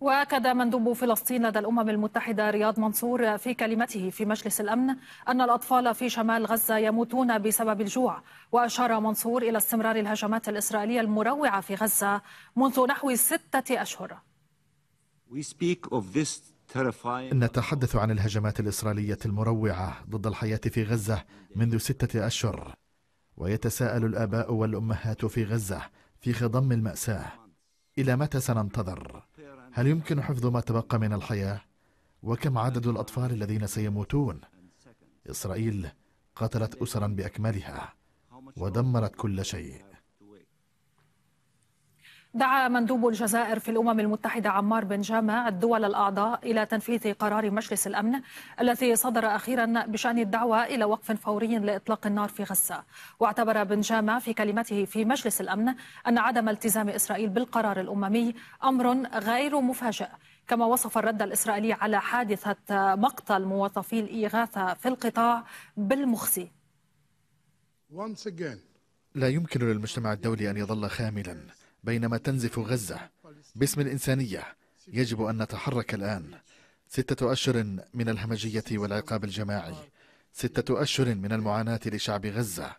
واكد مندوب فلسطين لدى الامم المتحده رياض منصور في كلمته في مجلس الامن ان الاطفال في شمال غزه يموتون بسبب الجوع واشار منصور الى استمرار الهجمات الاسرائيليه المروعه في غزه منذ نحو سته اشهر نتحدث عن الهجمات الاسرائيليه المروعه ضد الحياه في غزه منذ سته اشهر ويتساءل الاباء والامهات في غزه في خضم الماساه الى متى سننتظر هل يمكن حفظ ما تبقى من الحياة؟ وكم عدد الأطفال الذين سيموتون؟ إسرائيل قتلت أسرا بأكملها ودمرت كل شيء دعا مندوب الجزائر في الأمم المتحدة عمار بن جامع الدول الأعضاء إلى تنفيذ قرار مجلس الأمن الذي صدر أخيرا بشأن الدعوة إلى وقف فوري لإطلاق النار في غزة واعتبر بن جامع في كلمته في مجلس الأمن أن عدم التزام إسرائيل بالقرار الأممي أمر غير مفاجئ كما وصف الرد الإسرائيلي على حادثة مقتل موظفي الإغاثة في القطاع بالمخزي لا يمكن للمجتمع الدولي أن يظل خاملا بينما تنزف غزة باسم الإنسانية يجب أن نتحرك الآن ستة أشهر من الهمجية والعقاب الجماعي ستة أشهر من المعاناة لشعب غزة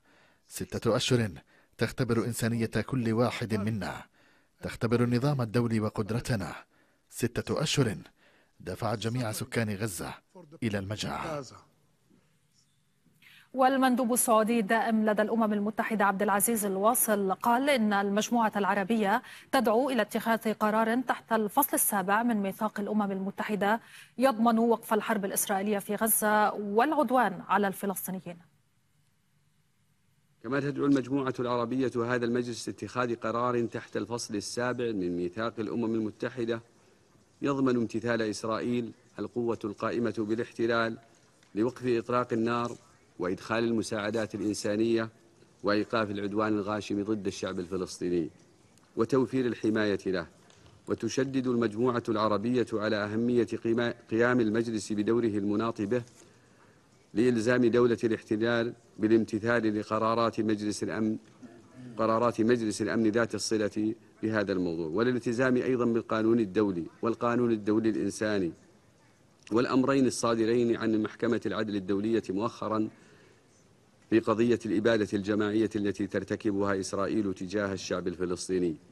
ستة أشهر تختبر إنسانية كل واحد منا تختبر النظام الدولي وقدرتنا ستة أشهر دفعت جميع سكان غزة إلى المجاعة والمندوب السعودي الدائم لدى الأمم المتحدة عبد العزيز الواصل قال إن المجموعة العربية تدعو إلى اتخاذ قرار تحت الفصل السابع من ميثاق الأمم المتحدة يضمن وقف الحرب الإسرائيلية في غزة والعدوان على الفلسطينيين كما تدعو المجموعة العربية هذا المجلس لاتخاذ قرار تحت الفصل السابع من ميثاق الأمم المتحدة يضمن امتثال إسرائيل القوة القائمة بالاحتلال لوقف إطلاق النار وإدخال المساعدات الإنسانية وإيقاف العدوان الغاشم ضد الشعب الفلسطيني وتوفير الحماية له وتشدد المجموعة العربية على أهمية قيام المجلس بدوره المناط به لإلزام دولة الاحتلال بالامتثال لقرارات مجلس الأمن قرارات مجلس الأمن ذات الصلة بهذا الموضوع والالتزام أيضا بالقانون الدولي والقانون الدولي الإنساني والأمرين الصادرين عن محكمة العدل الدولية مؤخراً في قضية الإبادة الجماعية التي ترتكبها إسرائيل تجاه الشعب الفلسطيني